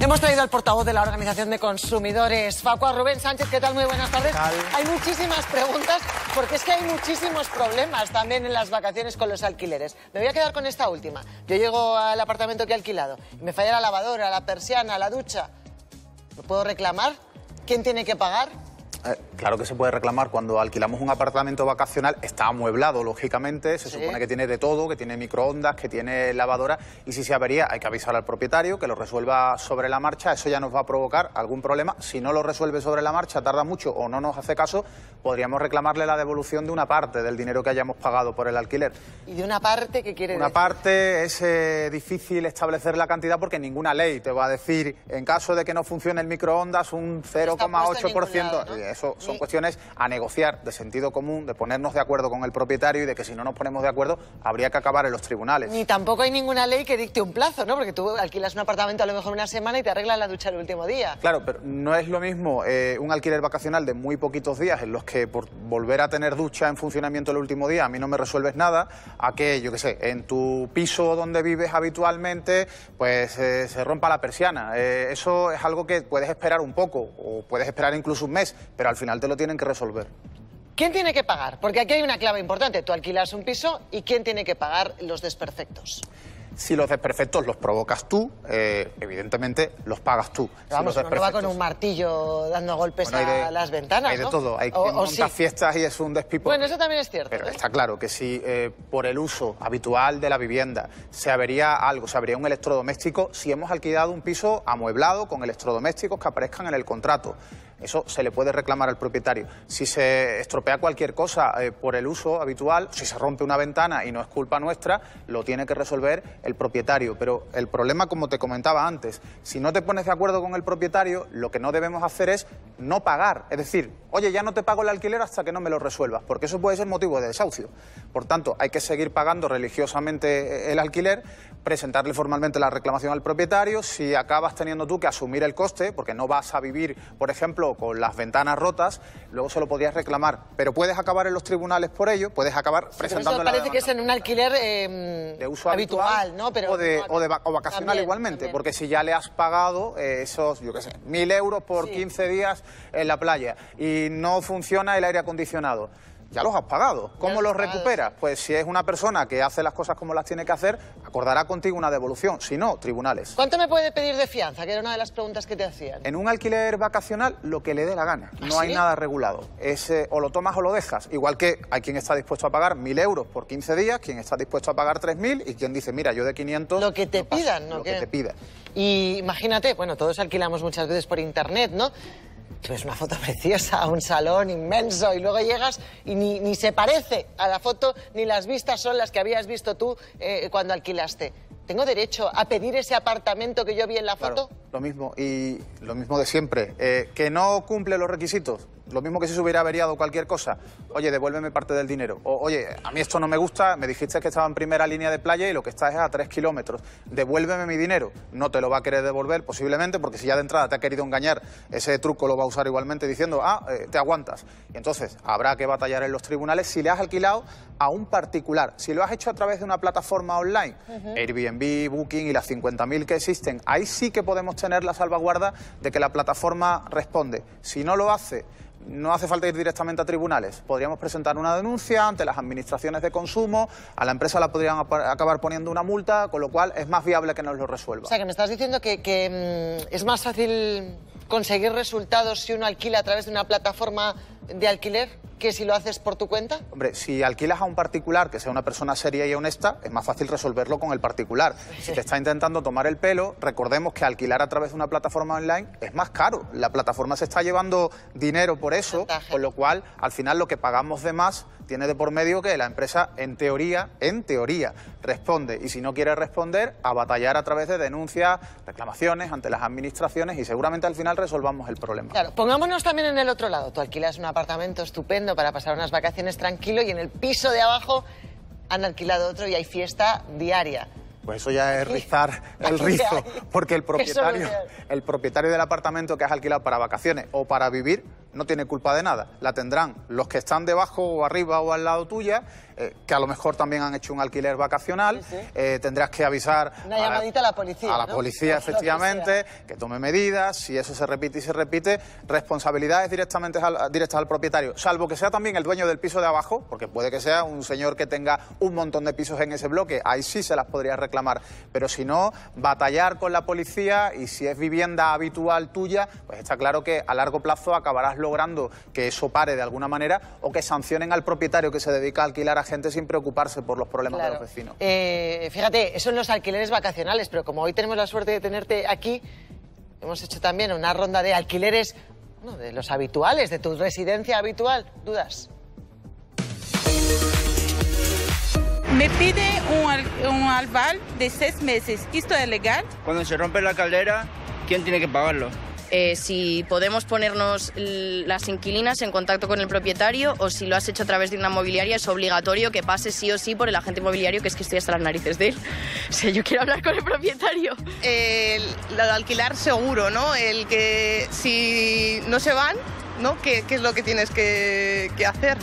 Hemos traído al portavoz de la Organización de Consumidores, Facua Rubén Sánchez. ¿Qué tal? Muy buenas tardes. Hay muchísimas preguntas porque es que hay muchísimos problemas también en las vacaciones con los alquileres. Me voy a quedar con esta última. Yo llego al apartamento que he alquilado y me falla la lavadora, la persiana, la ducha. ¿Lo puedo reclamar? ¿Quién tiene que pagar? Eh, claro que se puede reclamar cuando alquilamos un apartamento vacacional, está amueblado, lógicamente, se supone que tiene de todo, que tiene microondas, que tiene lavadora, y si se avería hay que avisar al propietario que lo resuelva sobre la marcha, eso ya nos va a provocar algún problema. Si no lo resuelve sobre la marcha, tarda mucho o no nos hace caso, podríamos reclamarle la devolución de una parte del dinero que hayamos pagado por el alquiler. ¿Y de una parte qué quiere una decir? Una parte es eh, difícil establecer la cantidad porque ninguna ley te va a decir, en caso de que no funcione el microondas, un 0,8%. Eso son cuestiones a negociar de sentido común, de ponernos de acuerdo con el propietario y de que si no nos ponemos de acuerdo habría que acabar en los tribunales. Ni tampoco hay ninguna ley que dicte un plazo, ¿no? Porque tú alquilas un apartamento a lo mejor una semana y te arreglas la ducha el último día. Claro, pero no es lo mismo eh, un alquiler vacacional de muy poquitos días en los que por volver a tener ducha en funcionamiento el último día a mí no me resuelves nada, a que, yo qué sé, en tu piso donde vives habitualmente, pues eh, se rompa la persiana. Eh, eso es algo que puedes esperar un poco o puedes esperar incluso un mes, pero al final te lo tienen que resolver. ¿Quién tiene que pagar? Porque aquí hay una clave importante. Tú alquilas un piso y ¿quién tiene que pagar los desperfectos? Si los desperfectos los provocas tú, eh, evidentemente los pagas tú. vamos, si los va con un martillo dando golpes a las ventanas, Hay de todo. Hay o, fiestas y es un despipo. Bueno, eso también es cierto. Pero ¿eh? está claro que si eh, por el uso habitual de la vivienda se avería algo, se avería un electrodoméstico, si hemos alquilado un piso amueblado con electrodomésticos que aparezcan en el contrato, eso se le puede reclamar al propietario. Si se estropea cualquier cosa por el uso habitual, si se rompe una ventana y no es culpa nuestra, lo tiene que resolver el el propietario, pero el problema, como te comentaba antes, si no te pones de acuerdo con el propietario, lo que no debemos hacer es no pagar, es decir, Oye, ya no te pago el alquiler hasta que no me lo resuelvas, porque eso puede ser motivo de desahucio. Por tanto, hay que seguir pagando religiosamente eh, el alquiler, presentarle formalmente la reclamación al propietario. Si acabas teniendo tú que asumir el coste, porque no vas a vivir, por ejemplo, con las ventanas rotas, luego se lo podrías reclamar. Pero puedes acabar en los tribunales por ello, puedes acabar presentando. Pero eso parece que es en un alquiler eh, de uso habitual, ¿no? Pero o, de, vacacional igualmente, porque si ya le has pagado eh, esos, yo qué sé, mil euros por 15 días en la playa y no funciona el aire acondicionado. Ya los has pagado. ¿Cómo los, recuperas? Pues si es una persona que hace las cosas como las tiene que hacer, acordará contigo una devolución. Si no, tribunales. ¿Cuánto me puede pedir de fianza? Que era una de las preguntas que te hacían. En un alquiler vacacional, lo que le dé la gana. ¿Ah, no hay nada regulado. Es, o lo tomas o lo dejas. Igual que hay quien está dispuesto a pagar 1.000 euros por 15 días, quien está dispuesto a pagar 3.000 y quien dice, mira, yo de 500... Lo que te pidan, ¿no? Lo que... te pida. Y imagínate, bueno, todos alquilamos muchas veces por internet, ¿no? Tú ves pues una foto preciosa, un salón inmenso y luego llegas y ni, se parece a la foto ni las vistas son las que habías visto tú eh, cuando alquilaste. ¿Tengo derecho a pedir ese apartamento que yo vi en la foto? lo mismo, y lo mismo de siempre. Eh, que no cumple los requisitos, lo mismo que si se hubiera averiado cualquier cosa. Oye, devuélveme parte del dinero. oye, a mí esto no me gusta, me dijiste que estaba en primera línea de playa y lo que está es a tres kilómetros. Devuélveme mi dinero. No te lo va a querer devolver posiblemente porque si ya de entrada te ha querido engañar, ese truco lo va a usar igualmente diciendo, ah, eh, te aguantas. entonces habrá que batallar en los tribunales si le has alquilado a un particular. Si lo has hecho a través de una plataforma online, Airbnb, Booking y las 50.000 que existen, ahí sí que podemos tener la salvaguarda de que la plataforma responde. Si no lo hace, no hace falta ir directamente a tribunales. Podríamos presentar una denuncia ante las administraciones de consumo, a la empresa la podrían acabar poniendo una multa, con lo cual es más viable que nos lo resuelva. O sea, que me estás diciendo que mm, es más fácil conseguir resultados si uno alquila a través de una plataforma de alquiler que si lo haces por tu cuenta? Hombre, si alquilas a un particular que sea una persona seria y honesta, es más fácil resolverlo con el particular. Si te está intentando tomar el pelo, recordemos que alquilar a través de una plataforma online es más caro. La plataforma se está llevando dinero por eso, con lo cual al final lo que pagamos de más tiene de por medio que la empresa en teoría, en teoría, responde. Y si no quiere responder, a batallar a través de denuncias, reclamaciones ante las administraciones y seguramente al final resolvamos el problema. Claro, pongámonos también en el otro lado. Tú alquilas una apartamento estupendo para pasar unas vacaciones tranquilo y en el piso de abajo han alquilado otro y hay fiesta diaria. Pues eso ya es rizar el rizo, porque el propietario, el propietario del apartamento que has alquilado para vacaciones o para vivir no tiene culpa de nada. La tendrán los que están debajo o arriba o al lado tuya, eh, que a lo mejor también han hecho un alquiler vacacional. Eh, tendrás que avisar. Una llamadita a la, policía. A la policía, efectivamente, que, tome medidas. Si eso se repite y se repite, responsabilidades directamente al, al propietario, salvo que sea también el dueño del piso de abajo, porque puede que sea un señor que tenga un montón de pisos en ese bloque. Ahí sí se las podría reclamar. Pero si no, batallar con la policía y si es vivienda habitual tuya, pues está claro que a largo plazo acabarás logrando que eso pare de alguna manera o que sancionen al propietario que se dedica a alquilar a gente sin preocuparse por los problemas de los vecinos. Eh, fíjate, son los alquileres vacacionales, pero como hoy tenemos la suerte de tenerte aquí, hemos hecho también una ronda de alquileres de los habituales, de tu residencia habitual. ¿Dudas? Me pide un, albal de seis meses. ¿Esto es legal? Cuando se rompe la caldera, ¿quién tiene que pagarlo? Eh, si podemos ponernos las inquilinas en contacto con el propietario o si lo has hecho a través de una mobiliaria es obligatorio que pases sí o sí por el agente inmobiliario que es que estoy hasta las narices de él. O sea, yo quiero hablar con el propietario. El, de alquilar seguro, ¿no? El que si no se van, ¿no? ¿Qué, qué es lo que tienes que hacer?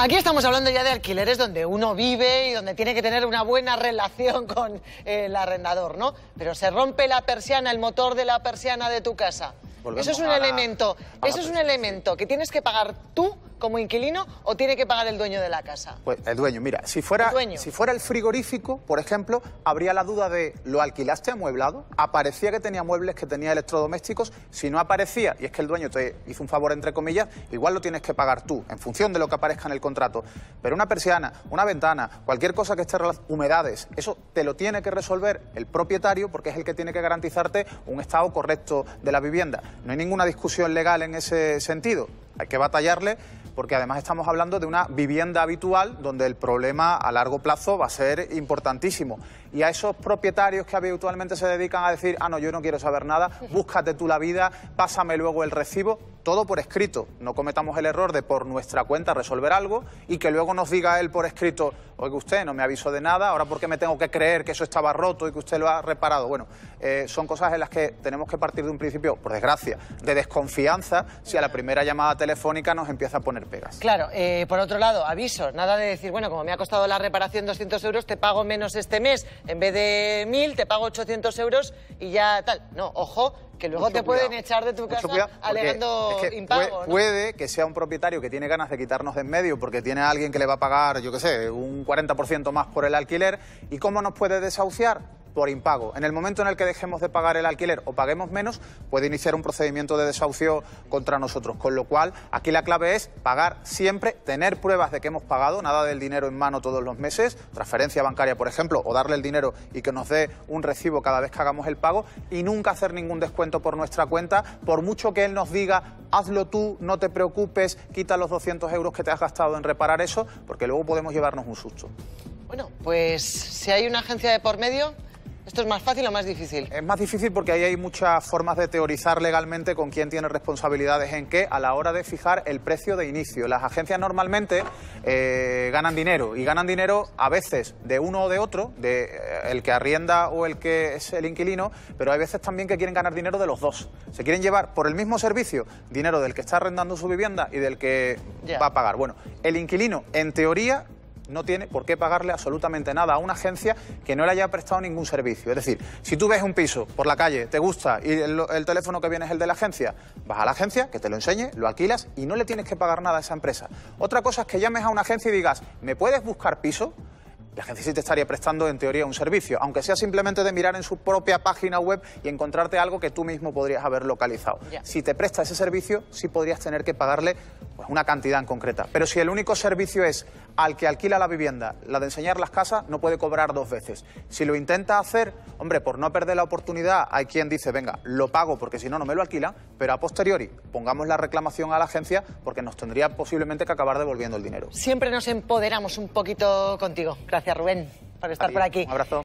Aquí estamos hablando ya de alquileres donde uno vive y donde tiene que tener una buena relación con eh, el arrendador, ¿no? Pero se rompe la persiana, el motor de la persiana de tu casa. eso es un elemento, eso es un elemento que tienes que pagar tú como inquilino o tiene que pagar el dueño de la casa? Pues el dueño, mira, si fuera, ¿El si fuera el frigorífico, por ejemplo, habría la duda de ¿lo alquilaste amueblado? Aparecía que tenía muebles, que tenía electrodomésticos. Si no aparecía, y es que el dueño te hizo un favor entre comillas, igual lo tienes que pagar tú, en función de lo que aparezca en el contrato. Pero una persiana, una ventana, cualquier cosa que esté relacionada, humedades, eso te lo tiene que resolver el propietario porque es el que tiene que garantizarte un estado correcto de la vivienda. No hay ninguna discusión legal en ese sentido hay que batallarle porque además estamos hablando de una vivienda habitual donde el problema a largo plazo va a ser importantísimo. Y a esos propietarios que habitualmente se dedican a decir, ah, no, yo no quiero saber nada, búscate tú la vida, pásame luego el recibo, todo por escrito. No cometamos el error de por nuestra cuenta resolver algo y que luego nos diga él por escrito, oye, usted, no me avisó de nada, ahora porque me tengo que creer que eso estaba roto y que usted lo ha reparado. Bueno, eh, son cosas en las que tenemos que partir de un principio, por desgracia, de desconfianza si a la primera llamada telefónica nos empieza a poner pegas. Claro, eh, por otro lado, aviso, nada de decir, bueno, como me ha costado la reparación 200 euros, te pago menos este mes, en vez de 1.000, te pago 800 euros y ya tal. No, ojo, que luego te pueden echar de tu casa alegando Puede, puede, que sea un propietario que tiene ganas de quitarnos de en medio porque tiene a alguien que le va a pagar, yo qué sé, un 40% más por el alquiler. ¿Y cómo nos puede desahuciar? por impago. En el momento en el que dejemos de pagar el alquiler o paguemos menos, puede iniciar un procedimiento de desahucio contra nosotros. Con lo cual, aquí la clave es pagar siempre, tener pruebas de que hemos pagado, nada del dinero en mano todos los meses, transferencia bancaria, por ejemplo, o darle el dinero y que nos dé un recibo cada vez que hagamos el pago y nunca hacer ningún descuento por nuestra cuenta, por mucho que él nos diga, hazlo tú, no te preocupes, quita los 200 euros que te has gastado en reparar eso, porque luego podemos llevarnos un susto. Bueno, pues si hay una agencia de por medio, ¿Esto es más fácil o más difícil? Es más difícil porque ahí hay muchas formas de teorizar legalmente con quién tiene responsabilidades en qué a la hora de fijar el precio de inicio. Las agencias normalmente eh, ganan dinero y ganan dinero a veces de uno o de otro, de eh, el que arrienda o el que es el inquilino, pero hay veces también que quieren ganar dinero de los dos. Se quieren llevar por el mismo servicio dinero del que está arrendando su vivienda y del que va a pagar. Bueno, el inquilino, en teoría, no tiene por qué pagarle absolutamente nada a una agencia que no le haya prestado ningún servicio. Es decir, si tú ves un piso por la calle, te gusta y el, teléfono que viene es el de la agencia, vas a la agencia, que te lo enseñe, lo alquilas y no le tienes que pagar nada a esa empresa. Otra cosa es que llames a una agencia y digas, ¿me puedes buscar piso? La agencia sí te estaría prestando en teoría un servicio, aunque sea simplemente de mirar en su propia página web y encontrarte algo que tú mismo podrías haber localizado. Si te presta ese servicio, sí podrías tener que pagarle pues una cantidad en concreta. Pero si el único servicio es al que alquila la vivienda, la de enseñar las casas, no puede cobrar dos veces. Si lo intenta hacer, hombre, por no perder la oportunidad, hay quien dice, venga, lo pago porque si no, no me lo alquila, pero a posteriori pongamos la reclamación a la agencia porque nos tendría posiblemente que acabar devolviendo el dinero. Siempre nos empoderamos un poquito contigo. Gracias, Rubén, por estar por aquí. Un abrazo.